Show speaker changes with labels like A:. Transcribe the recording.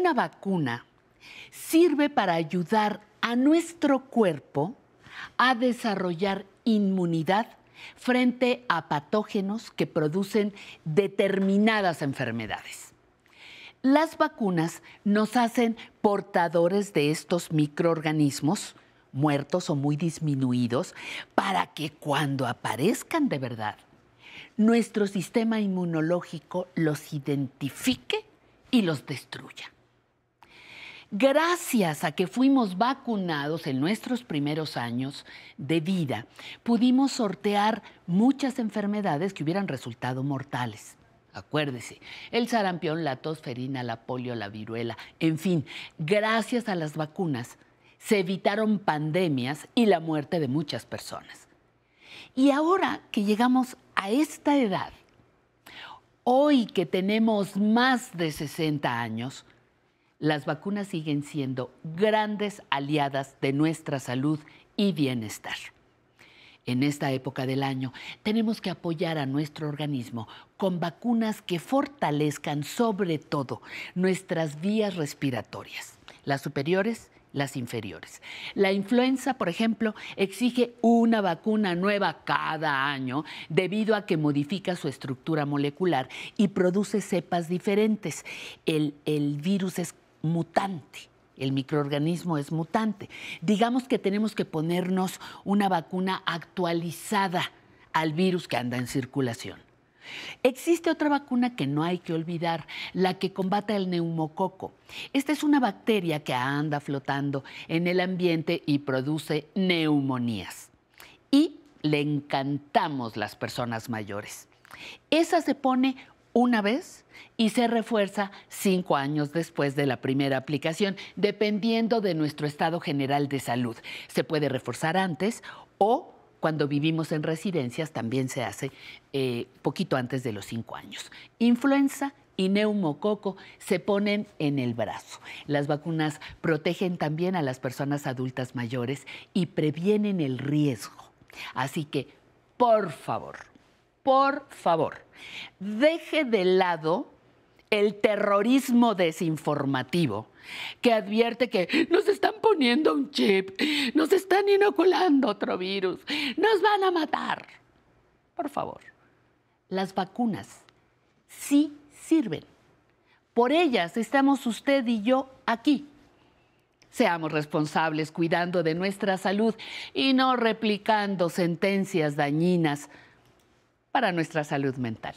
A: una vacuna sirve para ayudar a nuestro cuerpo a desarrollar inmunidad frente a patógenos que producen determinadas enfermedades. Las vacunas nos hacen portadores de estos microorganismos muertos o muy disminuidos para que cuando aparezcan de verdad, nuestro sistema inmunológico los identifique y los destruya. Gracias a que fuimos vacunados en nuestros primeros años de vida, pudimos sortear muchas enfermedades que hubieran resultado mortales. Acuérdese, el sarampión, la tosferina, la polio, la viruela, en fin, gracias a las vacunas se evitaron pandemias y la muerte de muchas personas. Y ahora que llegamos a esta edad, hoy que tenemos más de 60 años, las vacunas siguen siendo grandes aliadas de nuestra salud y bienestar. En esta época del año tenemos que apoyar a nuestro organismo con vacunas que fortalezcan sobre todo nuestras vías respiratorias, las superiores, las inferiores. La influenza, por ejemplo, exige una vacuna nueva cada año debido a que modifica su estructura molecular y produce cepas diferentes. El, virus es mutante. El microorganismo es mutante. Digamos que tenemos que ponernos una vacuna actualizada al virus que anda en circulación. Existe otra vacuna que no hay que olvidar, la que combata el neumococo. Esta es una bacteria que anda flotando en el ambiente y produce neumonías. Y le encantamos las personas mayores. Esa se pone una vez y se refuerza cinco años después de la primera aplicación, dependiendo de nuestro estado general de salud. Se puede reforzar antes o cuando vivimos en residencias también se hace eh, poquito antes de los cinco años. Influenza y neumococo se ponen en el brazo. Las vacunas protegen también a las personas adultas mayores y previenen el riesgo. Así que, por favor, por favor, deje de lado el terrorismo desinformativo que advierte que nos están poniendo un chip, nos están inoculando otro virus, nos van a matar. Por favor, las vacunas sí sirven. Por ellas estamos usted y yo aquí. Seamos responsables cuidando de nuestra salud y no replicando sentencias dañinas para nuestra salud mental.